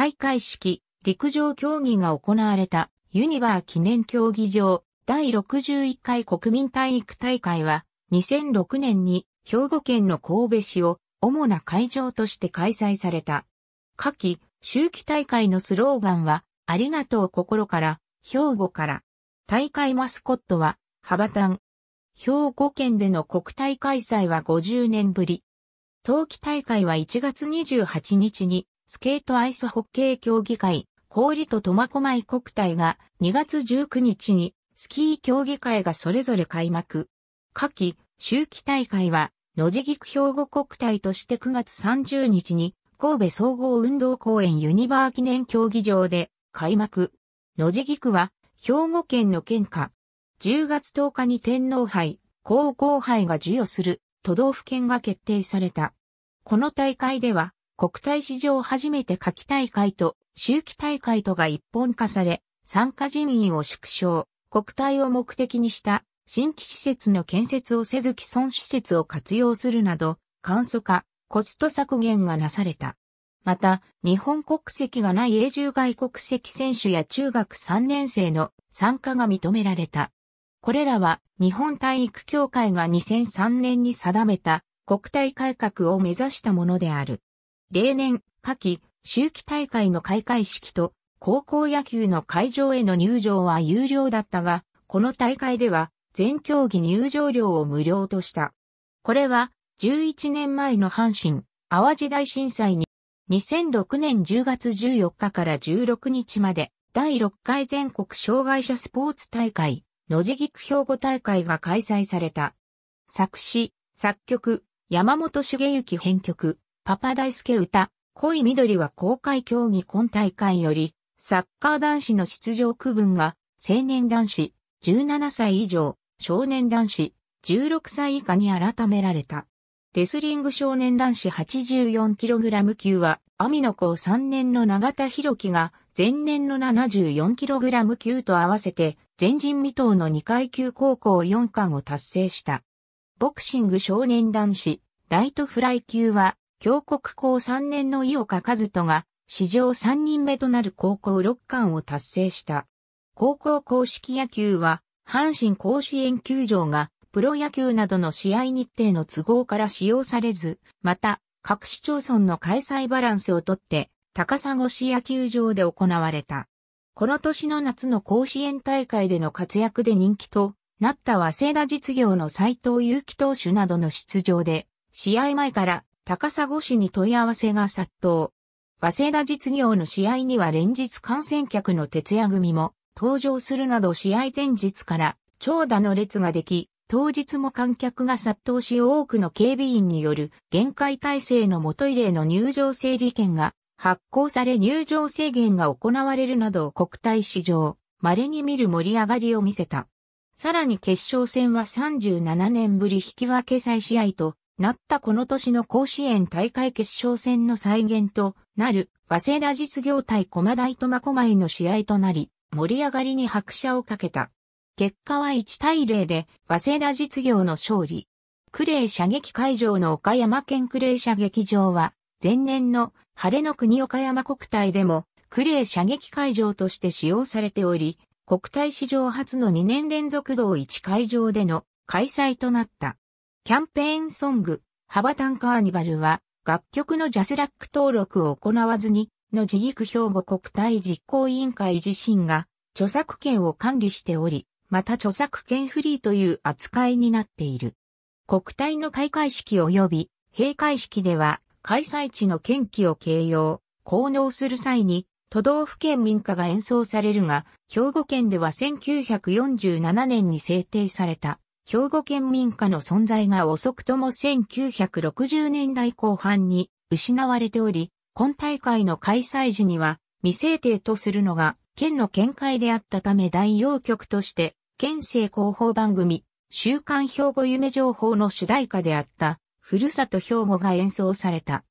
開会式、陸上競技が行われたユニバー記念競技場第61回国民体育大会は2006年に兵庫県の神戸市を主な会場として開催された。夏季、秋季大会のスローガンは、ありがとう心から、兵庫から。大会マスコットは、ハバタン。兵庫県での国体開催は50年ぶり。冬季大会は1月28日にスケートアイスホッケー協議会、氷と苫小牧国体が2月19日にスキー協議会がそれぞれ開幕。夏季、秋季大会は、野地菊兵庫国体として9月30日に神戸総合運動公園ユニバー記念競技場で開幕。野地菊は兵庫県の県下。10月10日に天皇杯、皇后杯が授与する都道府県が決定された。この大会では国体史上初めて夏季大会と秋季大会とが一本化され、参加人員を縮小、国体を目的にした新規施設の建設をせず既存施設を活用するなど、簡素化、コスト削減がなされた。また、日本国籍がない永住外国籍選手や中学3年生の参加が認められた。これらは日本体育協会が2003年に定めた国体改革を目指したものである。例年、夏季、秋季大会の開会式と、高校野球の会場への入場は有料だったが、この大会では、全競技入場料を無料とした。これは、11年前の阪神、淡路大震災に、2006年10月14日から16日まで、第6回全国障害者スポーツ大会、野地菊兵庫大会が開催された。作詞、作曲、山本茂之編曲、パパ大輔歌、濃い緑は公開競技今大会より、サッカー男子の出場区分が、青年男子、17歳以上、少年男子、16歳以下に改められた。レスリング少年男子 84kg 級は、網ノ校3年の永田博樹が、前年の 74kg 級と合わせて、前人未到の2階級高校4冠を達成した。ボクシング少年男子、ライトフライ級は、京国高3年の井岡和人が史上3人目となる高校6冠を達成した。高校公式野球は阪神甲子園球場がプロ野球などの試合日程の都合から使用されず、また各市町村の開催バランスをとって高砂市野球場で行われた。この年の夏の甲子園大会での活躍で人気となった早稲田実業の斎藤祐樹投手などの出場で、試合前から高砂市に問い合わせが殺到。早稲田実業の試合には連日観戦客の徹夜組も登場するなど試合前日から長蛇の列ができ、当日も観客が殺到し多くの警備員による限界体制の元入れの入場整理券が発行され入場制限が行われるなど国体史上稀に見る盛り上がりを見せた。さらに決勝戦は37年ぶり引き分け再試合となったこの年の甲子園大会決勝戦の再現となる、早稲田実業対駒大苫小牧の試合となり、盛り上がりに拍車をかけた。結果は1対0で、早稲田実業の勝利。クレイ射撃会場の岡山県クレイ射撃場は、前年の晴れの国岡山国体でも、クレイ射撃会場として使用されており、国体史上初の2年連続同一会場での開催となった。キャンペーンソング、ハバタンカーニバルは、楽曲のジャスラック登録を行わずに、の自育兵庫国体実行委員会自身が、著作権を管理しており、また著作権フリーという扱いになっている。国体の開会式及び閉会式では、開催地の県旗を掲揚、効能する際に、都道府県民歌が演奏されるが、兵庫県では1947年に制定された。兵庫県民家の存在が遅くとも1960年代後半に失われており、今大会の開催時には未制定とするのが県の見解であったため代用局として県政広報番組週刊兵庫夢情報の主題歌であったふるさと兵庫が演奏された。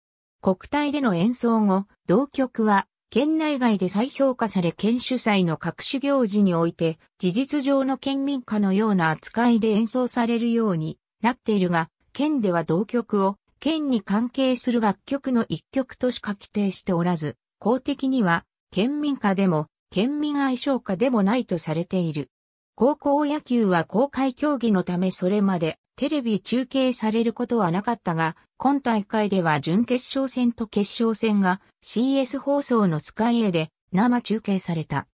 国体での演奏後、同曲は県内外で再評価され県主催の各種行事において、事実上の県民歌のような扱いで演奏されるようになっているが、県では同曲を、県に関係する楽曲の一曲としか規定しておらず、公的には、県民歌でも、県民愛称歌でもないとされている。高校野球は公開競技のためそれまでテレビ中継されることはなかったが、今大会では準決勝戦と決勝戦が CS 放送のスカイエで生中継された。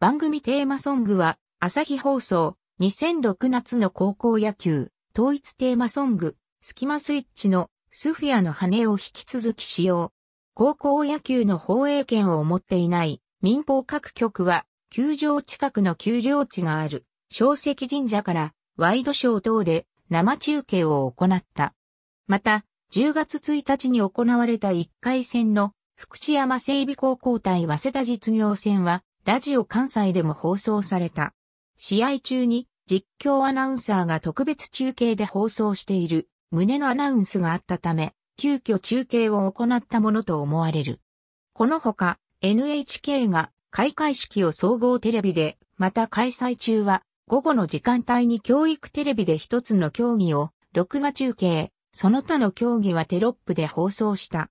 番組テーマソングは、朝日放送、2006夏の高校野球、統一テーマソング、スキマスイッチのスフィアの羽を引き続き使用。高校野球の放映権を持っていない民放各局は、球場近くの丘陵地がある、小石神社からワイドショー等で生中継を行った。また、10月1日に行われた1回戦の福知山整備高校対早稲田実業戦は、ラジオ関西でも放送された。試合中に実況アナウンサーが特別中継で放送している胸のアナウンスがあったため、急遽中継を行ったものと思われる。このほか NHK が開会式を総合テレビで、また開催中は午後の時間帯に教育テレビで一つの競技を録画中継、その他の競技はテロップで放送した。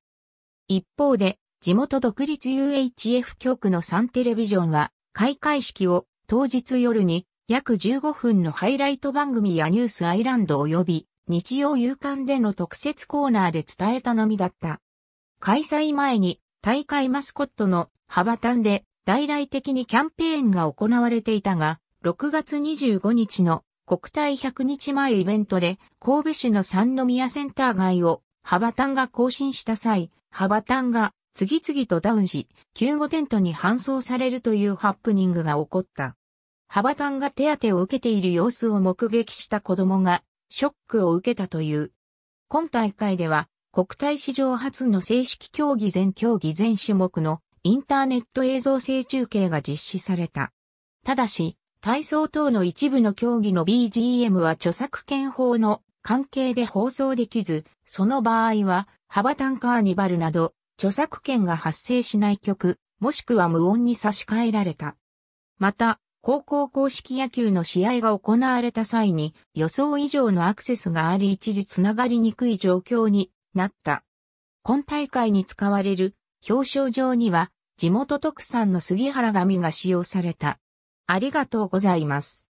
一方で、地元独立 UHF 局の3テレビジョンは、開会式を当日夜に約15分のハイライト番組やニュースアイランド及び日曜夕刊での特設コーナーで伝えたのみだった。開催前に大会マスコットのハバタンで大々的にキャンペーンが行われていたが、6月25日の国体100日前イベントで神戸市の三宮センター街をハバタンが更新した際、ハバタンが次々とダウンし、救護テントに搬送されるというハプニングが起こった。ハバタンが手当てを受けている様子を目撃した子供がショックを受けたという。今大会では国体史上初の正式競技全競技全種目のインターネット映像制中継が実施された。ただし、体操等の一部の競技の BGM は著作権法の関係で放送できず、その場合は、ハバタンカーニバルなど、著作権が発生しない曲、もしくは無音に差し替えられた。また、高校公式野球の試合が行われた際に予想以上のアクセスがあり一時つながりにくい状況になった。今大会に使われる表彰状には地元特産の杉原紙が使用された。ありがとうございます。